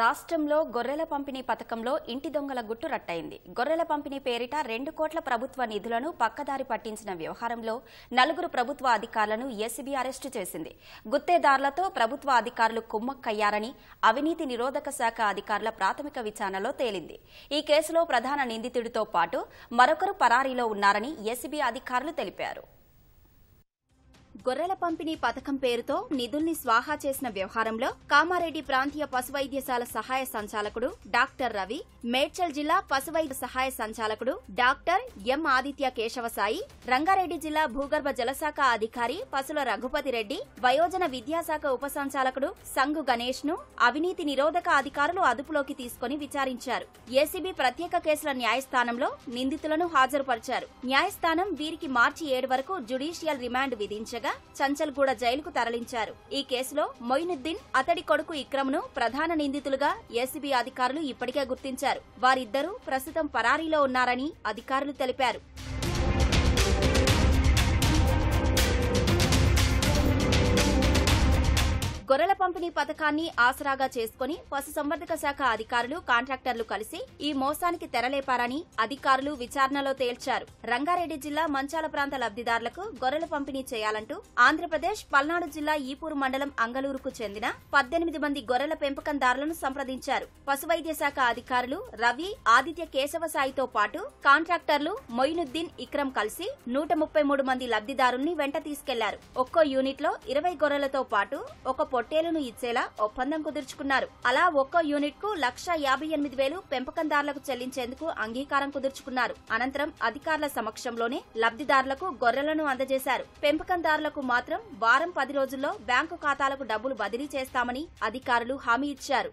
రాష్ట్రంలో గొర్రెల పంపిణీ పథకంలో ఇంటి దొంగల గుట్టు రట్టయింది గొర్రెల పంపిణీ పేరిట రెండు కోట్ల ప్రభుత్వ నిధులను పక్కదారి పట్టించిన వ్యవహారంలో నలుగురు ప్రభుత్వ అధికారులను ఏసీబీ అరెస్టు చేసింది గుత్తేదారులతో ప్రభుత్వ అధికారులు కుమ్మక్కయ్యారని అవినీతి నిరోధక శాఖ అధికారుల ప్రాథమిక విచారణలో తేలింది ఈ కేసులో ప్రధాన నిందితుడితో పాటు మరొకరు పరారీలో ఉన్నారని ఏసీబీ అధికారులు తెలిపారు గొర్రెల పంపిణీ పథకం పేరుతో నిధుల్ని స్వాహా చేసిన వ్యవహారంలో కామారెడ్డి ప్రాంతీయ పశువైద్యశాల సహాయ సంచాలకుడు డాక్టర్ రవి మేడ్చల్ జిల్లా పశువైద్య సహాయ సంచాలకుడు డాక్టర్ ఎం ఆదిత్య కేశవసాయి రంగారెడ్డి జిల్లా భూగర్భ జలశాఖ అధికారి పశుల రఘుపతి రెడ్డి వయోజన విద్యాశాఖ ఉప సంచాలకుడు సంగు గణేష్ ను అవినీతి నిరోధక అధికారులు అదుపులోకి తీసుకుని విచారించారు ఏసీబీ ప్రత్యేక కేసుల న్యాయస్థానంలో నిందితులను హాజరుపరిచారు న్యాయస్థానం వీరికి మార్చి ఏడు వరకు జ్యుడీషియల్ రిమాండ్ విధించగా ఉండగా చంచల్గూడ జైలుకు తరలించారు ఈ కేసులో మొయినుద్దీన్ అతడి కొడుకు ఇక్రమ్ను ప్రధాన నిందితులుగా ఏసీబీ అధికారులు ఇప్పటికే గుర్తించారు వారిద్దరూ ప్రస్తుతం పరారీలో ఉన్నారని అధికారులు తెలిపారు గొర్రెల పంపిణీ పథకాన్ని ఆసరాగా చేసుకుని పశుసంవర్ధక శాఖ అధికారులు కాంట్రాక్టర్లు కలిసి ఈ మోసానికి తెరలేపారని అధికారులు విచారణలో తేల్చారు రంగారెడ్డి జిల్లా మంచాల ప్రాంత లబ్దిదారులకు గొర్రెల పంపిణీ చేయాలంటూ ఆంధ్రప్రదేశ్ పల్నాడు జిల్లా ఈపూరు మండలం అంగలూరుకు చెందిన పద్దెనిమిది మంది గొర్రెల పెంపకందారులను సంప్రదించారు పశువైద్య శాఖ అధికారులు రవి ఆదిత్య కేశవ సాయితో పాటు కాంట్రాక్టర్లు మొయినుద్దీన్ ఇక్రమ్ కలిసి నూట ముప్పై మూడు మంది లబ్దిదారుల్ని వెంట తీసుకెళ్లారు ఒక్కో యూనిట్లో ఇరవై గొర్రెలతో పాటు ఒక పొట్టేలను ఇచ్చేలా ఒప్పందం కుదుర్చుకున్నారు అలా ఒక్కో యూనిట్ కు లక్ష యాభై ఎనిమిది వేలు పెంపకందారులకు చెల్లించేందుకు అంగీకారం కుదుర్చుకున్నారు అనంతరం అధికారుల సమక్షంలోనే లబ్దిదారులకు గొర్రెలను అందజేశారు పెంపకందారులకు మాత్రం వారం పది రోజుల్లో బ్యాంకు ఖాతాలకు డబ్బులు బదిలీ చేస్తామని అధికారులు హామీ ఇచ్చారు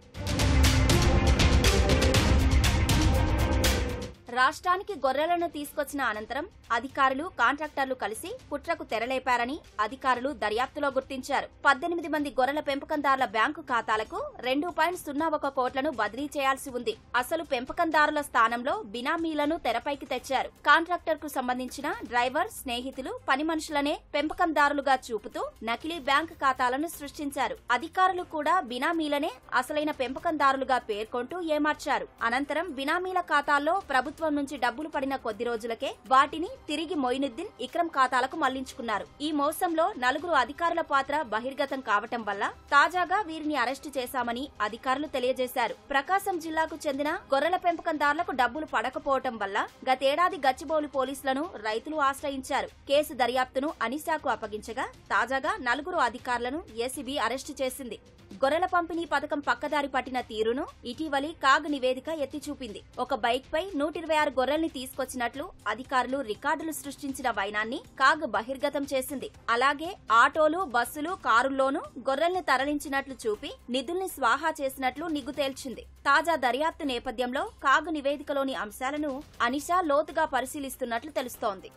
రాష్ట్రానికి గొర్రెలను తీసుకొచ్చిన అనంతరం అధికారులు కాంట్రాక్టర్లు కలిసి కుట్రకు తెరలేపారని అధికారులు దర్యాప్తులో గుర్తించారు పద్దెనిమిది మంది గొర్రెల పెంపకందారుల బ్యాంకు ఖాతాలకు రెండు పాయింట్ సున్నా ఒక కోట్లను బదిలీ చేయాల్సి ఉంది అసలు పెంపకందారుల స్థానంలో బినామీలను తెరపైకి తెచ్చారు కాంట్రాక్టర్ కు సంబంధించిన డ్రైవర్ స్నేహితులు పని మనుషులనే పెంపకందారులుగా చూపుతూ నకిలీ బ్యాంకు ఖాతాలను సృష్టించారు అధికారులు కూడా బినామీలనే అసలైన పెంపకందారులుగా పేర్కొంటూ ఏమార్చారు అనంతరం బినామీల ఖాతాల్లో ప్రభుత్వం ప్రభుత్వం నుంచి డబ్బులు పడిన కొద్ది రోజులకే వాటిని తిరిగి మొయినుద్దీన్ ఇక్రమ్ ఖాతాలకు మళ్లించుకున్నారు ఈ మోసంలో నలుగురు అధికారుల పాత్ర బహిర్గతం కావటం వల్ల తాజాగా వీరిని అరెస్టు చేశామని అధికారులు తెలియజేశారు ప్రకాశం జిల్లాకు చెందిన గొర్రెల పెంపకందారులకు డబ్బులు పడకపోవటం వల్ల గతేడాది గచ్చిబౌలి పోలీసులను రైతులు ఆశ్రయించారు కేసు దర్యాప్తును అనిశాకు అప్పగించగా తాజాగా నలుగురు అధికారులను ఏసీబీ అరెస్టు చేసింది గొర్రెల పంపిణీ పథకం పక్కదారి పట్టిన తీరును ఇటీవలి కాగ్ నివేదిక ఎత్తిచూపింది ఒక బైక్ పై నూట ఇరవై ఆరు గొర్రెల్ని తీసుకొచ్చినట్లు అధికారులు రికార్డులు సృష్టించిన వైనాన్ని కాగ్ బహిర్గతం చేసింది అలాగే ఆటోలు బస్సులు కారుల్లోనూ గొర్రెల్ని తరలించినట్లు చూపి నిధుల్ని స్వాహా చేసినట్లు నిగ్గు తేల్చింది తాజా దర్యాప్తు నేపథ్యంలో కాగ్ నివేదికలోని అంశాలను అనిషా లోతుగా పరిశీలిస్తున్నట్లు తెలుస్తోంది